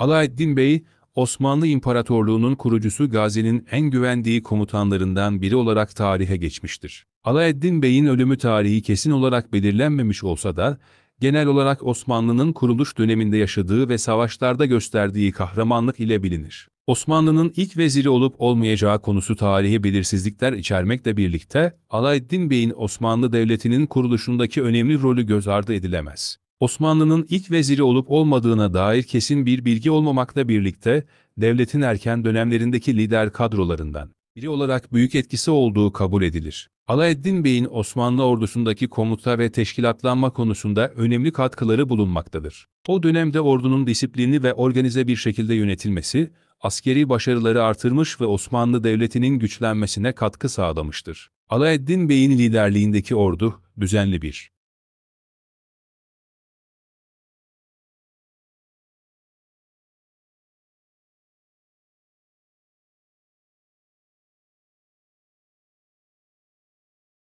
Alaeddin Bey, Osmanlı İmparatorluğu'nun kurucusu Gazi'nin en güvendiği komutanlarından biri olarak tarihe geçmiştir. Alaeddin Bey'in ölümü tarihi kesin olarak belirlenmemiş olsa da, genel olarak Osmanlı'nın kuruluş döneminde yaşadığı ve savaşlarda gösterdiği kahramanlık ile bilinir. Osmanlı'nın ilk veziri olup olmayacağı konusu tarihi belirsizlikler içermekle birlikte, Alaeddin Bey'in Osmanlı Devleti'nin kuruluşundaki önemli rolü göz ardı edilemez. Osmanlı'nın ilk veziri olup olmadığına dair kesin bir bilgi olmamakla birlikte, devletin erken dönemlerindeki lider kadrolarından biri olarak büyük etkisi olduğu kabul edilir. Alaeddin Bey'in Osmanlı ordusundaki komuta ve teşkilatlanma konusunda önemli katkıları bulunmaktadır. O dönemde ordunun disiplini ve organize bir şekilde yönetilmesi, askeri başarıları artırmış ve Osmanlı Devleti'nin güçlenmesine katkı sağlamıştır. Alaeddin Bey'in liderliğindeki ordu, düzenli bir